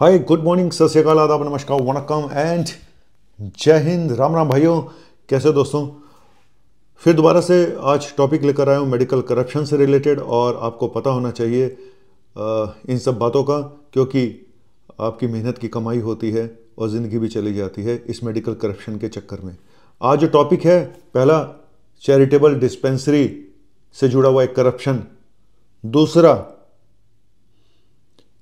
hi good morning सत श्रीकाल आदाब नमस्कार वनकम एंड जय हिंद राम राम भाइयों कैसे दोस्तों फिर दोबारा से आज टॉपिक लेकर आया हूँ मेडिकल करप्शन से रिलेटेड और आपको पता होना चाहिए इन सब बातों का क्योंकि आपकी मेहनत की कमाई होती है और ज़िंदगी भी चली जाती है इस मेडिकल करप्शन के चक्कर में आज जो टॉपिक है पहला चैरिटेबल डिस्पेंसरी से जुड़ा हुआ एक करप्शन दूसरा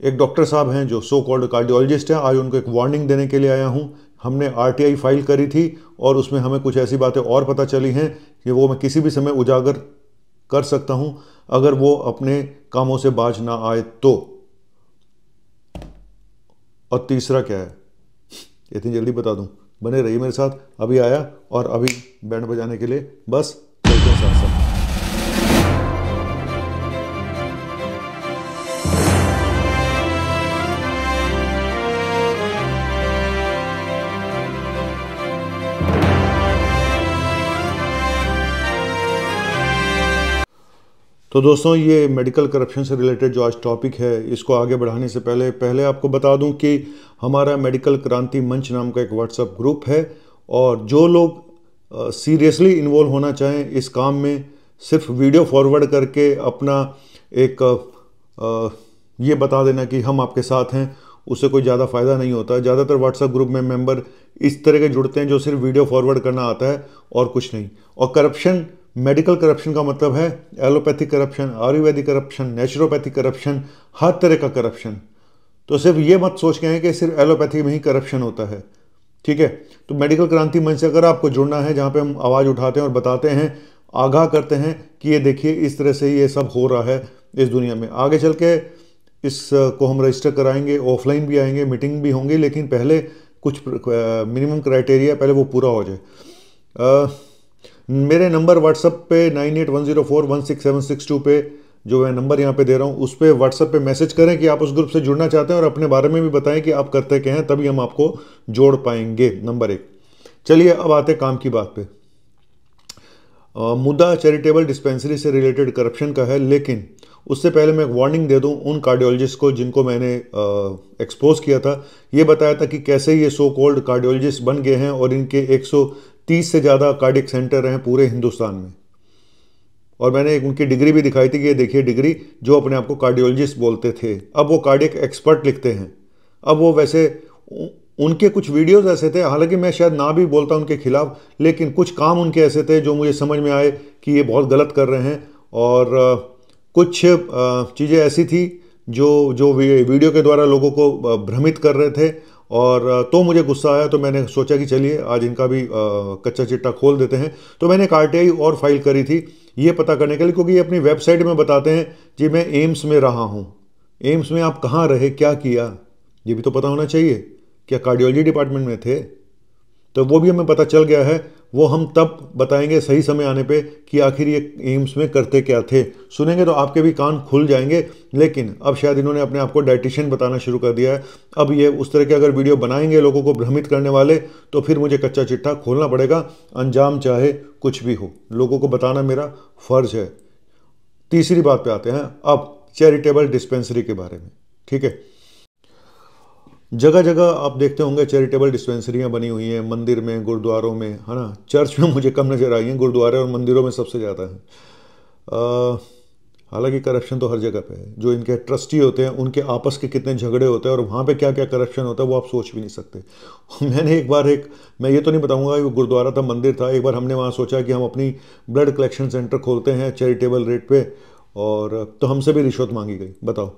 एक डॉक्टर साहब हैं जो सो कॉल्ड कार्डियोलॉजिस्ट हैं आज उनको एक वार्निंग देने के लिए आया हूँ हमने आरटीआई फाइल करी थी और उसमें हमें कुछ ऐसी बातें और पता चली हैं कि वो मैं किसी भी समय उजागर कर सकता हूँ अगर वो अपने कामों से बाज ना आए तो और तीसरा क्या है इतनी जल्दी बता दूँ बने रहिए मेरे साथ अभी आया और अभी बैंड बजाने के लिए बस चलते हैं तो दोस्तों ये मेडिकल करप्शन से रिलेटेड जो आज टॉपिक है इसको आगे बढ़ाने से पहले पहले आपको बता दूं कि हमारा मेडिकल क्रांति मंच नाम का एक व्हाट्सएप ग्रुप है और जो लोग सीरियसली इन्वॉल्व होना चाहें इस काम में सिर्फ वीडियो फॉरवर्ड करके अपना एक आ, ये बता देना कि हम आपके साथ हैं उससे कोई ज़्यादा फ़ायदा नहीं होता ज़्यादातर व्हाट्सएप ग्रुप में मेंबर इस तरह के जुड़ते हैं जो सिर्फ वीडियो फॉरवर्ड करना आता है और कुछ नहीं और करप्शन मेडिकल करप्शन का मतलब है allopathic corruption ayurvedic corruption naturopathic corruption हर तरह का करप्शन तो सिर्फ ये मत सोच के हैं कि सिर्फ एलोपैथी में ही करप्शन होता है ठीक है तो मेडिकल क्रांति मंच से अगर आपको जुड़ना है जहाँ पे हम आवाज़ उठाते हैं और बताते हैं आगाह करते हैं कि ये देखिए इस तरह से ये सब हो रहा है इस दुनिया में आगे चल के इस को हम रजिस्टर कराएंगे ऑफलाइन भी आएंगे मीटिंग भी होंगी लेकिन पहले कुछ मिनिमम क्राइटेरिया पहले वो पूरा हो जाए मेरे नंबर व्हाट्सअप पे nine eight one zero four one six seven six two पे जो मैं नंबर यहाँ पे दे रहा हूँ उस पर व्हाट्सअप पे मैसेज करें कि आप उस ग्रुप से जुड़ना चाहते हैं और अपने बारे में भी बताएं कि आप करते क्या हैं तभी हम आपको जोड़ पाएंगे नंबर एक चलिए अब आते काम की बात पे आ, मुद्दा चैरिटेबल डिस्पेंसरी से रिलेटेड करप्शन का है लेकिन उससे पहले मैं एक वार्निंग दे दूं उन कार्डियोलॉजिस्ट को जिनको मैंने एक्सपोज किया था ये बताया था कि कैसे ये सो कॉल्ड कार्डियोलॉजिस्ट बन गए हैं और इनके एक तीस से ज़्यादा कार्डिक सेंटर हैं पूरे हिंदुस्तान में और मैंने एक उनकी डिग्री भी दिखाई थी कि ये देखिए डिग्री जो अपने आप को कार्डियोलॉजिस्ट बोलते थे अब वो कार्डिक एक्सपर्ट लिखते हैं अब वो वैसे उनके कुछ वीडियोस ऐसे थे हालांकि मैं शायद ना भी बोलता उनके खिलाफ लेकिन कुछ काम उनके ऐसे थे जो मुझे समझ में आए कि ये बहुत गलत कर रहे हैं और कुछ चीज़ें ऐसी थी जो जो वीडियो के द्वारा लोगों को भ्रमित कर रहे थे और तो मुझे गुस्सा आया तो मैंने सोचा कि चलिए आज इनका भी कच्चा चिट्टा खोल देते हैं तो मैंने एक आर और फाइल करी थी ये पता करने के लिए क्योंकि ये अपनी वेबसाइट में बताते हैं कि मैं एम्स में रहा हूँ एम्स में आप कहाँ रहे क्या किया ये भी तो पता होना चाहिए क्या कार्डियोलॉजी डिपार्टमेंट में थे तो वो भी हमें पता चल गया है वो हम तब बताएंगे सही समय आने पे कि आखिर ये एम्स में करते क्या थे सुनेंगे तो आपके भी कान खुल जाएंगे लेकिन अब शायद इन्होंने अपने आप को डाइटिशियन बताना शुरू कर दिया है अब ये उस तरह के अगर वीडियो बनाएंगे लोगों को भ्रमित करने वाले तो फिर मुझे कच्चा चिट्ठा खोलना पड़ेगा अंजाम चाहे कुछ भी हो लोगों को बताना मेरा फ़र्ज़ है तीसरी बात पे आते हैं अब चैरिटेबल डिस्पेंसरी के बारे में ठीक है जगह जगह आप देखते होंगे चैरिटेबल डिस्पेंसरियाँ बनी हुई हैं मंदिर में गुरुद्वारों में है ना चर्च में मुझे कम नज़र आई हैं गुरुद्वारे और मंदिरों में सबसे ज़्यादा है हालांकि करप्शन तो हर जगह पे है जो इनके ट्रस्टी होते हैं उनके आपस के कितने झगड़े होते हैं और वहाँ पे क्या क्या करप्शन होता है वो आप सोच भी नहीं सकते मैंने एक बार एक मैं ये तो नहीं बताऊँगा वो गुरुद्वारा था मंदिर था एक बार हमने वहाँ सोचा कि हम अपनी ब्लड कलेक्शन सेंटर खोलते हैं चैरिटेबल रेट पर और तो हमसे भी रिश्वत मांगी गई बताओ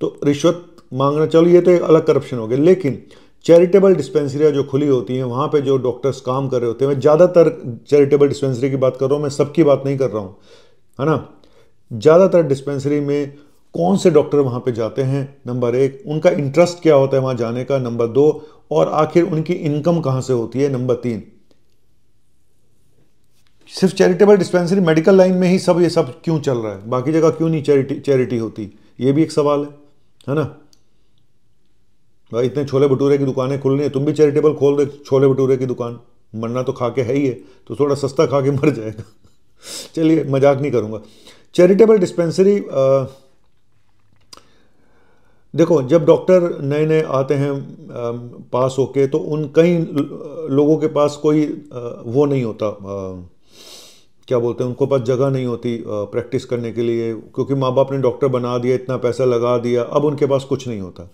तो रिश्वत मांगना चलो ये तो एक अलग करप्शन हो गया लेकिन चैरिटेबल डिस्पेंसरियाँ जो खुली होती हैं वहाँ पे जो डॉक्टर्स काम कर रहे होते हैं मैं ज़्यादातर चैरिटेबल डिस्पेंसरी की बात कर रहा हूँ मैं सबकी बात नहीं कर रहा हूँ है ना ज़्यादातर डिस्पेंसरी में कौन से डॉक्टर वहाँ पे जाते हैं नंबर एक उनका इंटरेस्ट क्या होता है वहाँ जाने का नंबर दो और आखिर उनकी इनकम कहाँ से होती है नंबर तीन सिर्फ चैरिटेबल डिस्पेंसरी मेडिकल लाइन में ही सब ये सब क्यों चल रहा है बाकी जगह क्यों नहीं चैरिटी चैरिटी होती ये भी एक सवाल है है ना भाई इतने छोले भटूरे की दुकानें रही है तुम भी चैरिटेबल खोल दे छोले भटूरे की दुकान मरना तो खा के है ही है तो थोड़ा सस्ता खा के मर जाएगा चलिए मजाक नहीं करूँगा चैरिटेबल डिस्पेंसरी देखो जब डॉक्टर नए नए आते हैं पास होके तो उन कई लोगों के पास कोई वो नहीं होता क्या बोलते हैं उनको पास जगह नहीं होती प्रैक्टिस करने के लिए क्योंकि माँ बाप ने डॉक्टर बना दिया इतना पैसा लगा दिया अब उनके पास कुछ नहीं होता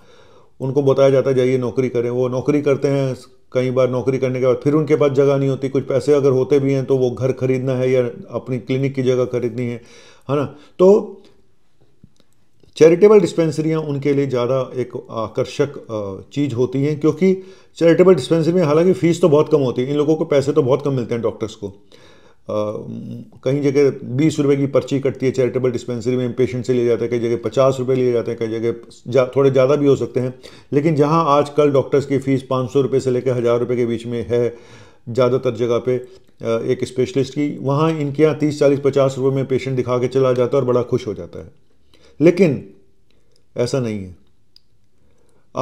उनको बताया जाता है जाइए नौकरी करें वो नौकरी करते हैं कई बार नौकरी करने के बाद फिर उनके पास जगह नहीं होती कुछ पैसे अगर होते भी हैं तो वो घर खरीदना है या अपनी क्लिनिक की जगह खरीदनी है है ना तो चैरिटेबल डिस्पेंसरियाँ उनके लिए ज़्यादा एक आकर्षक चीज़ होती हैं क्योंकि चैरिटेबल डिस्पेंसरी में हालांकि फ़ीस तो बहुत कम होती है इन लोगों को पैसे तो बहुत कम मिलते हैं डॉक्टर्स को कहीं जगह बीस रुपए की पर्ची कटती है चैरिटेबल डिस्पेंसरी में पेशेंट से लिए जाते हैं कई जगह पचास रुपये लिए जाते हैं कई जगह जा, थोड़े ज़्यादा भी हो सकते हैं लेकिन जहाँ आजकल डॉक्टर्स की फ़ीस पाँच सौ रुपये से लेकर हज़ार रुपये के बीच में है ज़्यादातर जगह पे एक स्पेशलिस्ट की वहाँ इनके यहाँ तीस चालीस पचास रुपये में पेशेंट दिखा के चला जाता है और बड़ा खुश हो जाता है लेकिन ऐसा नहीं है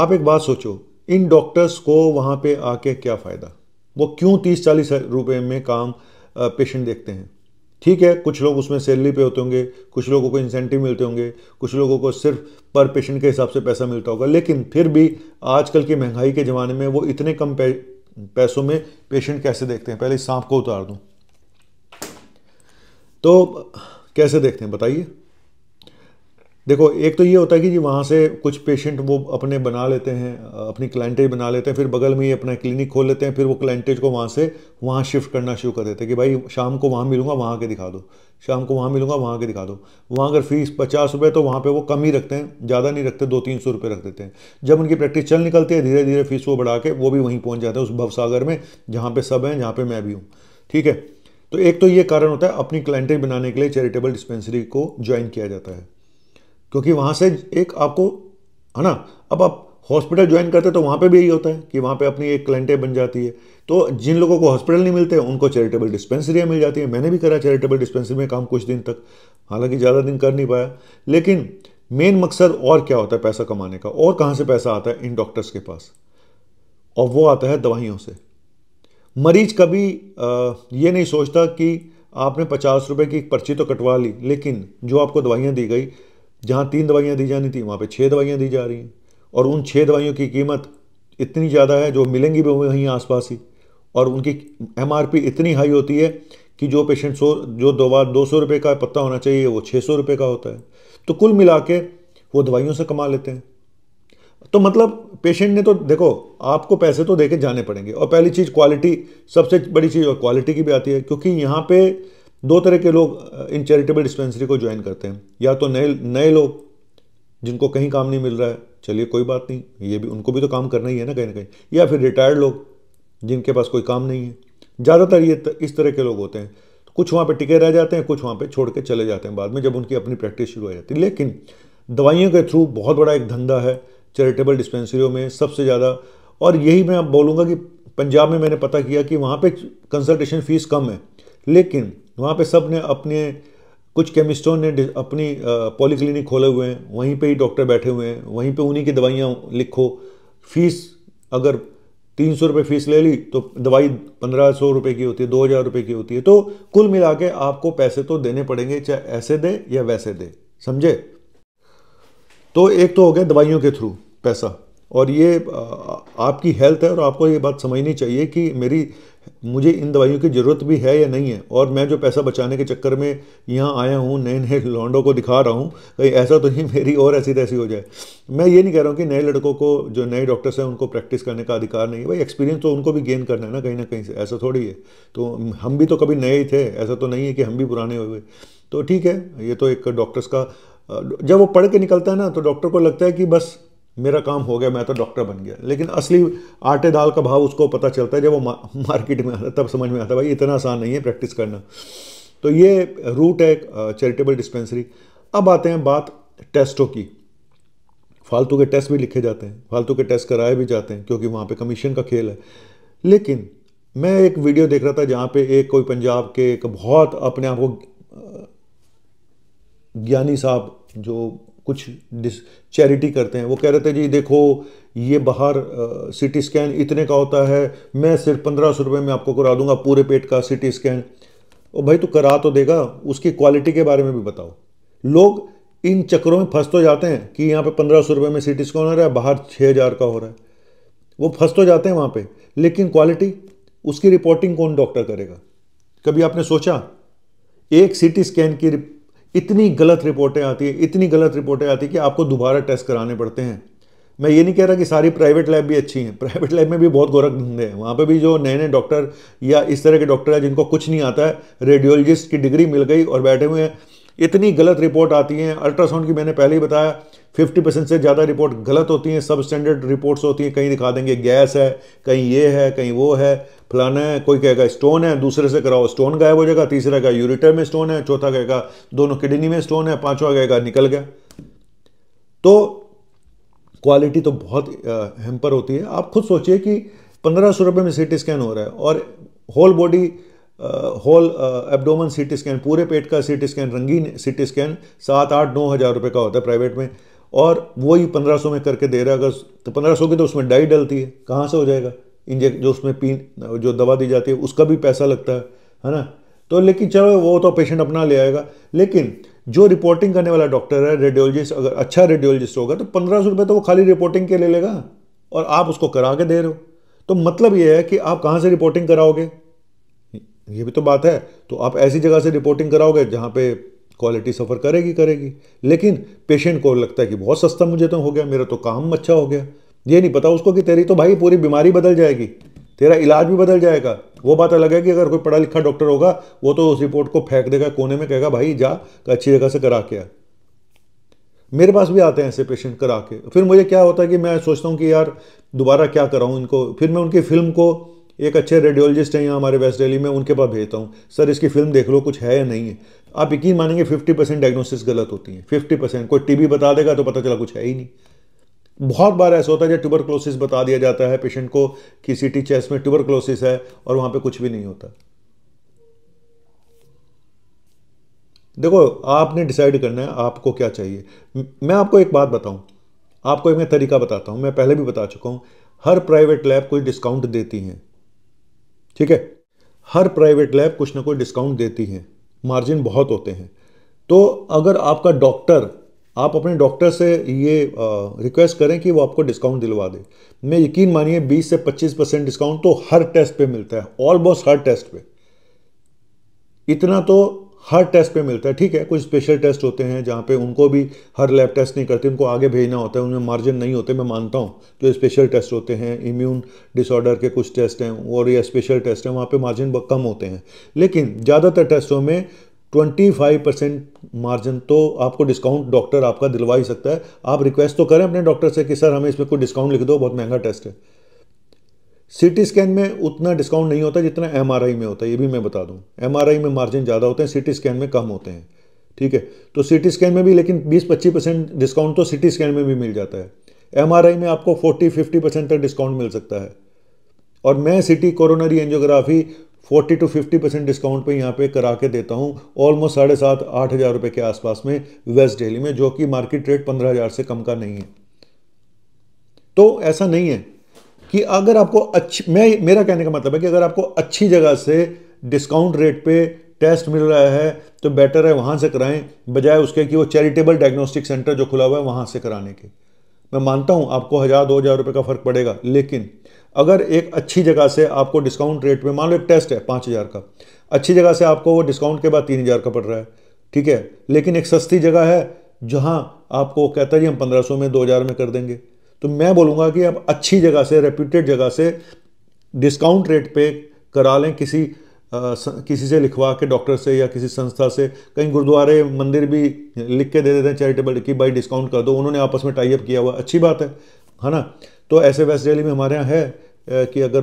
आप एक बात सोचो इन डॉक्टर्स को वहाँ पे आके क्या फ़ायदा वो क्यों तीस चालीस रुपये में काम पेशेंट देखते हैं ठीक है कुछ लोग उसमें सैलरी पे होते होंगे कुछ लोगों को इंसेंटिव मिलते होंगे कुछ लोगों को सिर्फ पर पेशेंट के हिसाब से पैसा मिलता होगा लेकिन फिर भी आजकल की महंगाई के ज़माने में वो इतने कम पैसों में पेशेंट कैसे देखते हैं पहले सांप को उतार दूँ तो कैसे देखते हैं बताइए देखो एक तो ये होता है कि जी वहाँ से कुछ पेशेंट वो अपने बना लेते हैं अपनी क्लाइंटेज बना लेते हैं फिर बगल में ही अपना क्लिनिक खोल लेते हैं फिर वो क्लाइंटेज को वहाँ से वहाँ शिफ्ट करना शुरू कर देते हैं कि भाई शाम को वहाँ मिलूँगा वहाँ के दिखा दो शाम को वहाँ मिलूँगा वहाँ के दिखा दो वहाँ अगर फीस पचास रुपये तो वहाँ पर वो कम ही रखते हैं ज़्यादा नहीं रखते दो तीन सौ रुपये रख देते हैं जब उनकी प्रैक्टिस चल निकलती है धीरे धीरे फीस वो बढ़ा के वो भी वहीं पहुँच जाते हैं उस भवसागर में जहाँ पर सब हैं जहाँ पर मैं भी हूँ ठीक है तो एक तो ये कारण होता है अपनी क्लाइंटेज बनाने के लिए चैरिटेबल डिस्पेंसरी को ज्वाइन किया जाता है क्योंकि वहाँ से एक आपको है ना अब आप हॉस्पिटल ज्वाइन करते तो वहाँ पे भी यही होता है कि वहाँ पे अपनी एक क्लेंटे बन जाती है तो जिन लोगों को हॉस्पिटल नहीं मिलते उनको चैरिटेबल डिस्पेंसरियाँ मिल जाती हैं मैंने भी करा चैरिटेबल डिस्पेंसरी में काम कुछ दिन तक हालांकि ज़्यादा दिन कर नहीं पाया लेकिन मेन मकसद और क्या होता है पैसा कमाने का और कहाँ से पैसा आता है इन डॉक्टर्स के पास और वो आता है दवाइयों से मरीज कभी ये नहीं सोचता कि आपने पचास रुपये की एक पर्ची तो कटवा ली लेकिन जो आपको दवाइयाँ दी गई जहाँ तीन दवाइयाँ दी जानी थी वहाँ पे छः दवाइयाँ दी जा रही हैं और उन छः दवाइयों की कीमत इतनी ज़्यादा है जो मिलेंगी भी वहीं आसपास ही और उनकी एम इतनी हाई होती है कि जो पेशेंट सो जो दवा दो सौ रुपये का पत्ता होना चाहिए वो छः सौ रुपये का होता है तो कुल मिला के वो दवाइयों से कमा लेते हैं तो मतलब पेशेंट ने तो देखो आपको पैसे तो के जाने पड़ेंगे और पहली चीज़ क्वालिटी सबसे बड़ी चीज़ और क्वालिटी की भी आती है क्योंकि यहाँ पर दो तरह के लोग इन चैरिटेबल डिस्पेंसरी को ज्वाइन करते हैं या तो नए नए लोग जिनको कहीं काम नहीं मिल रहा है चलिए कोई बात नहीं ये भी उनको भी तो काम करना ही है ना कहीं ना कहीं या फिर रिटायर्ड लोग जिनके पास कोई काम नहीं है ज़्यादातर ये त, इस तरह के लोग होते हैं कुछ वहाँ पे टिके रह जाते हैं कुछ वहाँ पे छोड़ के चले जाते हैं बाद में जब उनकी अपनी प्रैक्टिस शुरू हो जाती है लेकिन दवाइयों के थ्रू बहुत बड़ा एक धंधा है चैरिटेबल डिस्पेंसरियों में सबसे ज़्यादा और यही मैं आप बोलूँगा कि पंजाब में मैंने पता किया कि वहाँ पर कंसल्टेशन फ़ीस कम है लेकिन वहाँ पे सब ने अपने कुछ केमिस्टों ने अपनी पॉलीक्लिनिक खोले हुए हैं वहीं पे ही डॉक्टर बैठे हुए हैं वहीं पे उन्हीं की दवाइयाँ लिखो फीस अगर तीन सौ रुपये फीस ले ली तो दवाई पंद्रह सौ रुपये की होती है दो हज़ार रुपये की होती है तो कुल मिला के आपको पैसे तो देने पड़ेंगे चाहे ऐसे दे या वैसे दे समझे तो एक तो हो गया दवाइयों के थ्रू पैसा और ये आपकी हेल्थ है और आपको ये बात समझनी चाहिए कि मेरी मुझे इन दवाइयों की ज़रूरत भी है या नहीं है और मैं जो पैसा बचाने के चक्कर में यहाँ आया हूँ नए नए लॉन्डों को दिखा रहा हूँ कहीं ऐसा तो नहीं मेरी और ऐसी तैसी हो जाए मैं ये नहीं कह रहा हूँ कि नए लड़कों को जो नए डॉक्टर्स हैं उनको प्रैक्टिस करने का अधिकार नहीं है भाई एक्सपीरियंस तो उनको भी गेन करना है ना कहीं ना कहीं से ऐसा थोड़ी है तो हम भी तो कभी नए ही थे ऐसा तो नहीं है कि हम भी पुराने हुए तो ठीक है ये तो एक डॉक्टर्स का जब वो पढ़ के निकलता है ना तो डॉक्टर को लगता है कि बस मेरा काम हो गया मैं तो डॉक्टर बन गया लेकिन असली आटे दाल का भाव उसको पता चलता है जब वो मार्केट में आता तब समझ में आता भाई इतना आसान नहीं है प्रैक्टिस करना तो ये रूट है चैरिटेबल डिस्पेंसरी अब आते हैं बात टेस्टों की फालतू के टेस्ट भी लिखे जाते हैं फालतू के टेस्ट कराए भी जाते हैं क्योंकि वहाँ पे कमीशन का खेल है लेकिन मैं एक वीडियो देख रहा था जहाँ पे एक कोई पंजाब के एक बहुत अपने आप को ज्ञानी साहब जो कुछ डिस चैरिटी करते हैं वो कह रहे थे जी देखो ये बाहर सी टी स्कैन इतने का होता है मैं सिर्फ पंद्रह सौ रुपये में आपको करा दूंगा पूरे पेट का सी टी स्कैन और भाई तू करा तो देगा उसकी क्वालिटी के बारे में भी बताओ लोग इन चक्करों में फंस तो जाते हैं कि यहाँ पे पंद्रह सौ रुपये में सी टी स्कैन हो रहा है बाहर छः हज़ार का हो रहा है वो फंस तो जाते हैं वहाँ पर लेकिन क्वालिटी उसकी रिपोर्टिंग कौन डॉक्टर करेगा कभी आपने सोचा एक सी टी स्कैन की इतनी गलत रिपोर्टें आती है इतनी गलत रिपोर्टें आती है कि आपको दोबारा टेस्ट कराने पड़ते हैं मैं ये नहीं कह रहा कि सारी प्राइवेट लैब भी अच्छी हैं प्राइवेट लैब में भी बहुत गोरख धंधे हैं वहाँ पे भी जो नए नए डॉक्टर या इस तरह के डॉक्टर हैं जिनको कुछ नहीं आता है रेडियोलॉजिस्ट की डिग्री मिल गई और बैठे हुए हैं इतनी गलत रिपोर्ट आती हैं अल्ट्रासाउंड की मैंने पहले ही बताया फिफ्टी परसेंट से ज़्यादा रिपोर्ट गलत होती हैं सब स्टैंडर्ड रिपोर्ट्स होती हैं कहीं दिखा देंगे गैस है कहीं ये है कहीं वो है फलाना है कोई कहेगा स्टोन है दूसरे से कराओ स्टोन गायब हो जाएगा तीसरा कहेगा यूरिटर में स्टोन है चौथा कहेगा दोनों किडनी में स्टोन है पांचवा कहेगा निकल गया तो क्वालिटी तो बहुत हेम्पर होती है आप खुद सोचिए कि पंद्रह सौ रुपये में सी टी स्कैन हो रहा है और whole body whole abdomen C T scan पूरे पेट का सी टी स्कैन रंगीन सी टी स्कैन सात आठ नौ हज़ार रुपये का होता है प्राइवेट में और वही पंद्रह सौ में करके दे रहा है अगर तो पंद्रह सौ की तो उसमें डाई डलती है कहाँ से हो जाएगा इंजेक् जो उसमें पी जो दवा दी जाती है उसका भी पैसा लगता है है ना तो लेकिन चलो वो तो पेशेंट अपना ले आएगा लेकिन जो रिपोर्टिंग करने वाला डॉक्टर है रेडियोलॉजिस्ट अगर अच्छा रेडियोलॉजिस्ट होगा तो पंद्रह सौ रुपये तो वो खाली रिपोर्टिंग के ले लेगा और आप उसको करा के दे रहे हो तो मतलब ये है कि आप कहाँ से रिपोर्टिंग कराओगे ये भी तो बात है तो आप ऐसी जगह से रिपोर्टिंग कराओगे जहाँ पे क्वालिटी सफ़र करेगी करेगी लेकिन पेशेंट को लगता है कि बहुत सस्ता मुझे तो हो गया मेरा तो काम अच्छा हो गया ये नहीं पता उसको कि तेरी तो भाई पूरी बीमारी बदल जाएगी तेरा इलाज भी बदल जाएगा वो बात अलग है कि अगर कोई पढ़ा लिखा डॉक्टर होगा वो तो उस रिपोर्ट को फेंक देगा कोने में कहेगा भाई जा अच्छी जगह से करा के आ मेरे पास भी आते हैं ऐसे पेशेंट करा के फिर मुझे क्या होता है कि मैं सोचता हूँ कि यार दोबारा क्या कराऊँ इनको फिर मैं उनकी फिल्म को एक अच्छे रेडियोलॉजिस्ट हैं यहाँ हमारे वेस्ट दिल्ली में उनके पास भेजता हूँ सर इसकी फिल्म देख लो कुछ है या नहीं है आप यकीन मानेंगे 50 परसेंट डायग्नोसिस गलत होती हैं 50 परसेंट कोई टीबी बता देगा तो पता चला कुछ है ही नहीं बहुत बार ऐसा होता है जब ट्यूबरक्लोसिस बता दिया जाता है पेशेंट को कि सीटी चेस्ट में ट्यूबरक्लोसिस है और वहां पे कुछ भी नहीं होता देखो आपने डिसाइड करना है आपको क्या चाहिए मैं आपको एक बात बताऊं आपको एक मैं तरीका बताता हूं मैं पहले भी बता चुका हूं हर प्राइवेट लैब कुछ डिस्काउंट देती हैं ठीक है हर प्राइवेट लैब कुछ ना कुछ डिस्काउंट देती हैं मार्जिन बहुत होते हैं तो अगर आपका डॉक्टर आप अपने डॉक्टर से ये रिक्वेस्ट करें कि वो आपको डिस्काउंट दिलवा दे मैं यकीन मानिए 20 से 25 परसेंट डिस्काउंट तो हर टेस्ट पे मिलता है ऑलमोस्ट हर टेस्ट पे इतना तो हर टेस्ट पे मिलता है ठीक है कुछ स्पेशल टेस्ट होते हैं जहाँ पे उनको भी हर लैब टेस्ट नहीं करते उनको आगे भेजना होता है उनमें मार्जिन नहीं होते मैं मानता हूँ जो स्पेशल टेस्ट होते हैं इम्यून डिसऑर्डर के कुछ टेस्ट हैं और ये स्पेशल टेस्ट हैं वहाँ पे मार्जिन कम होते हैं लेकिन ज़्यादातर टेस्टों में ट्वेंटी फाइव परसेंट मार्जिन तो आपको डिस्काउंट डॉक्टर आपका दिलवा ही सकता है आप रिक्वेस्ट तो करें अपने डॉक्टर से कि सर हमें इसमें कोई डिस्काउंट लिख दो बहुत महंगा टेस्ट है सीटी स्कैन में उतना डिस्काउंट नहीं होता जितना एमआरआई में होता है ये भी मैं बता दूं एमआरआई में मार्जिन ज़्यादा होते हैं सीटी स्कैन में कम होते हैं ठीक है तो सीटी स्कैन में भी लेकिन 20-25 परसेंट डिस्काउंट तो सीटी स्कैन में भी मिल जाता है एमआरआई में आपको 40-50 परसेंट तक डिस्काउंट मिल सकता है और मैं CT coronary angiography forty to fifty percent discount पे यहाँ पे करा के देता हूँ ऑलमोस्ट साढ़े सात आठ हज़ार रुपये के आसपास में वेस्ट डेली में जो कि मार्केट रेट पंद्रह हज़ार से कम का नहीं है तो ऐसा नहीं है कि अगर आपको अच्छी मैं मेरा कहने का मतलब है कि अगर आपको अच्छी जगह से डिस्काउंट रेट पे टेस्ट मिल रहा है तो बेटर है वहाँ से कराएं बजाय उसके कि वो चैरिटेबल डायग्नोस्टिक सेंटर जो खुला हुआ है वहाँ से कराने के मैं मानता हूँ आपको हज़ार दो हज़ार रुपये का फ़र्क पड़ेगा लेकिन अगर एक अच्छी जगह से आपको डिस्काउंट रेट में मान लो एक टेस्ट है पाँच हज़ार का अच्छी जगह से आपको वो डिस्काउंट के बाद तीन हज़ार का पड़ रहा है ठीक है लेकिन एक सस्ती जगह है जहाँ आपको कहता जी हम पंद्रह सौ में दो हज़ार में कर देंगे तो मैं बोलूँगा कि आप अच्छी जगह से रेप्यूटेड जगह से डिस्काउंट रेट पर करा लें किसी आ, किसी से लिखवा के डॉक्टर से या किसी संस्था से कहीं गुरुद्वारे मंदिर भी लिख के दे देते हैं चैरिटेबल की बाई डिस्काउंट कर दो उन्होंने आपस में टाइप किया हुआ अच्छी बात है है ना तो ऐसे वेस्ट डेली में हमारे यहाँ है कि अगर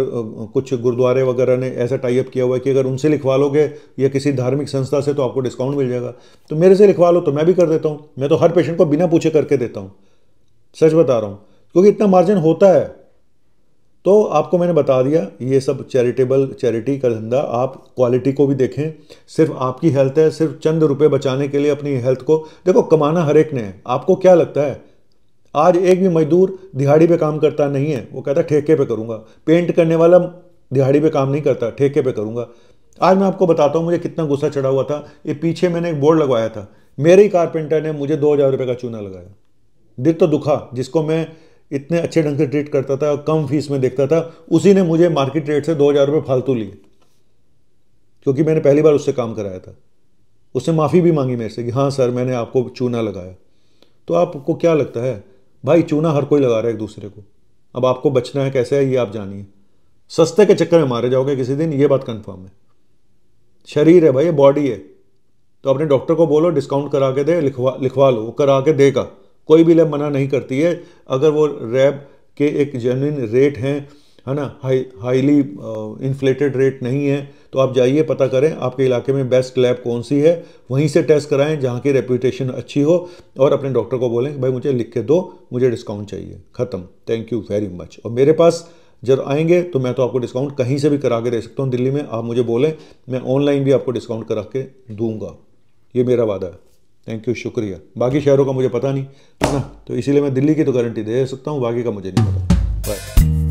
कुछ गुरुद्वारे वगैरह ने ऐसा टाइप किया हुआ है कि अगर उनसे लिखवा लोगे या किसी धार्मिक संस्था से तो आपको डिस्काउंट मिल जाएगा तो मेरे से लिखवा लो तो मैं भी कर देता हूँ मैं तो हर पेशेंट को बिना पूछे करके देता हूँ सच बता रहा हूँ क्योंकि इतना मार्जिन होता है तो आपको मैंने बता दिया ये सब चैरिटेबल चैरिटी का धंधा आप क्वालिटी को भी देखें सिर्फ आपकी हेल्थ है सिर्फ चंद रुपए बचाने के लिए अपनी हेल्थ को देखो कमाना हर एक ने है आपको क्या लगता है आज एक भी मजदूर दिहाड़ी पे काम करता नहीं है वो कहता ठेके पे करूँगा पेंट करने वाला दिहाड़ी पे काम नहीं करता ठेके पे करूँगा आज मैं आपको बताता हूँ मुझे कितना गुस्सा चढ़ा हुआ था ये पीछे मैंने एक बोर्ड लगवाया था मेरे ही कारपेंटर ने मुझे दो हज़ार रुपये का चूना लगाया दिल तो दुखा जिसको मैं इतने अच्छे ढंग से ट्रीट करता था कम फीस में देखता था उसी ने मुझे मार्केट रेट से दो हज़ार रुपये फालतू लिए क्योंकि मैंने पहली बार उससे काम कराया था उसने माफ़ी भी मांगी मेरे से कि हाँ सर मैंने आपको चूना लगाया तो आपको क्या लगता है भाई चूना हर कोई लगा रहा है एक दूसरे को अब आपको बचना है कैसे है ये आप जानिए सस्ते के चक्कर में मारे जाओगे किसी दिन ये बात कंफर्म है शरीर है भाई ये बॉडी है तो अपने डॉक्टर को बोलो डिस्काउंट करा के दे लिखवा लिखवा लो करा के देगा कोई भी लैब मना नहीं करती है अगर वो रैब के एक जेन्यन रेट हैं है ना हाई हाईली इन्फ्लेटेड रेट नहीं है तो आप जाइए पता करें आपके इलाके में बेस्ट लैब कौन सी है वहीं से टेस्ट कराएं जहाँ की रेपूटेशन अच्छी हो और अपने डॉक्टर को बोलें भाई मुझे लिख के दो मुझे डिस्काउंट चाहिए ख़त्म थैंक यू वेरी मच और मेरे पास जब आएंगे तो मैं तो आपको डिस्काउंट कहीं से भी करा के दे सकता हूँ दिल्ली में आप मुझे बोलें मैं ऑनलाइन भी आपको डिस्काउंट करा के दूंगा ये मेरा वादा है थैंक यू शुक्रिया बाकी शहरों का मुझे पता नहीं है ना तो इसीलिए मैं दिल्ली की तो गारंटी दे सकता हूँ बाकी का मुझे नहीं पता बाय